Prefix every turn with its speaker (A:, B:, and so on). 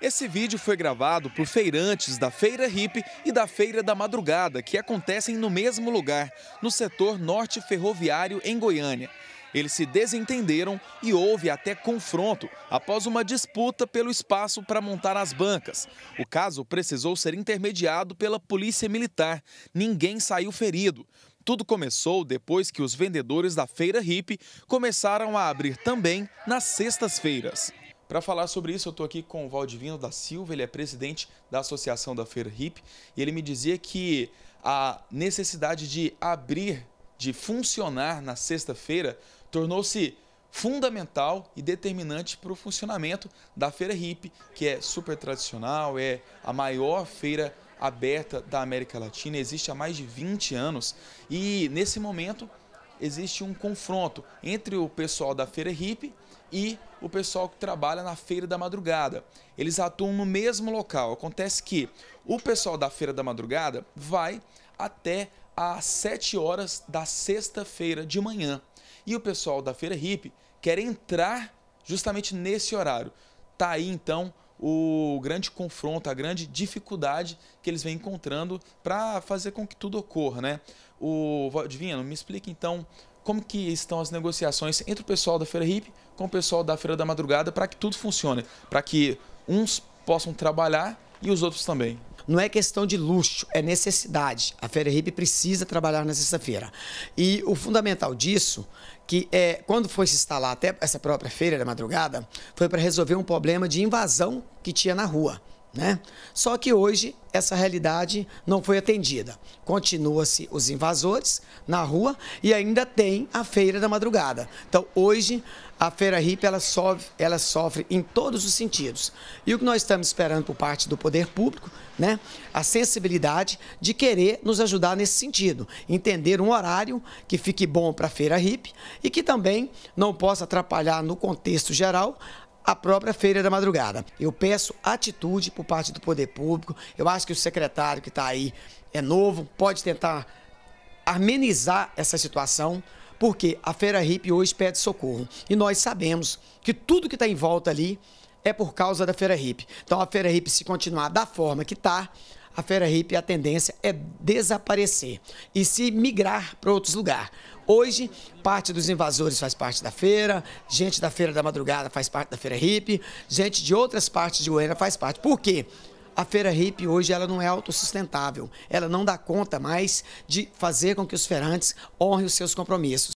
A: Esse vídeo foi gravado por feirantes da Feira Hip e da Feira da Madrugada, que acontecem no mesmo lugar, no setor norte ferroviário em Goiânia. Eles se desentenderam e houve até confronto após uma disputa pelo espaço para montar as bancas. O caso precisou ser intermediado pela polícia militar. Ninguém saiu ferido. Tudo começou depois que os vendedores da Feira Hip começaram a abrir também nas sextas-feiras. Para falar sobre isso, eu estou aqui com o Valdivino da Silva, ele é presidente da Associação da Feira Hip, e ele me dizia que a necessidade de abrir, de funcionar na sexta-feira, tornou-se fundamental e determinante para o funcionamento da Feira Hip, que é super tradicional, é a maior feira aberta da América Latina, existe há mais de 20 anos, e nesse momento existe um confronto entre o pessoal da feira hippie e o pessoal que trabalha na feira da madrugada. Eles atuam no mesmo local. Acontece que o pessoal da feira da madrugada vai até às 7 horas da sexta-feira de manhã. E o pessoal da feira hippie quer entrar justamente nesse horário. Tá aí então o grande confronto, a grande dificuldade que eles vêm encontrando para fazer com que tudo ocorra, né? O Valdivino, me explica então como que estão as negociações entre o pessoal da Feira Hip com o pessoal da Feira da Madrugada para que tudo funcione, para que uns
B: possam trabalhar e os outros também não é questão de luxo, é necessidade. A Ferrerip precisa trabalhar na sexta-feira. E o fundamental disso, que é quando foi se instalar até essa própria feira da madrugada, foi para resolver um problema de invasão que tinha na rua. Né? Só que hoje essa realidade não foi atendida. Continua-se os invasores na rua e ainda tem a feira da madrugada. Então hoje a feira hippie ela sofre, ela sofre em todos os sentidos. E o que nós estamos esperando por parte do poder público, né? A sensibilidade de querer nos ajudar nesse sentido, entender um horário que fique bom para a feira hippie e que também não possa atrapalhar no contexto geral a própria Feira da Madrugada. Eu peço atitude por parte do poder público. Eu acho que o secretário que está aí é novo, pode tentar amenizar essa situação, porque a Feira Hip hoje pede socorro. E nós sabemos que tudo que está em volta ali é por causa da Feira Hip. Então a Feira Hip, se continuar da forma que está, a Fera hippie a tendência é desaparecer e se migrar para outros lugares. Hoje, parte dos invasores faz parte da feira, gente da Feira da Madrugada faz parte da Feira hippie, gente de outras partes de Goiânia faz parte. Por quê? a feira hippie hoje ela não é autossustentável. Ela não dá conta mais de fazer com que os feirantes honrem os seus compromissos.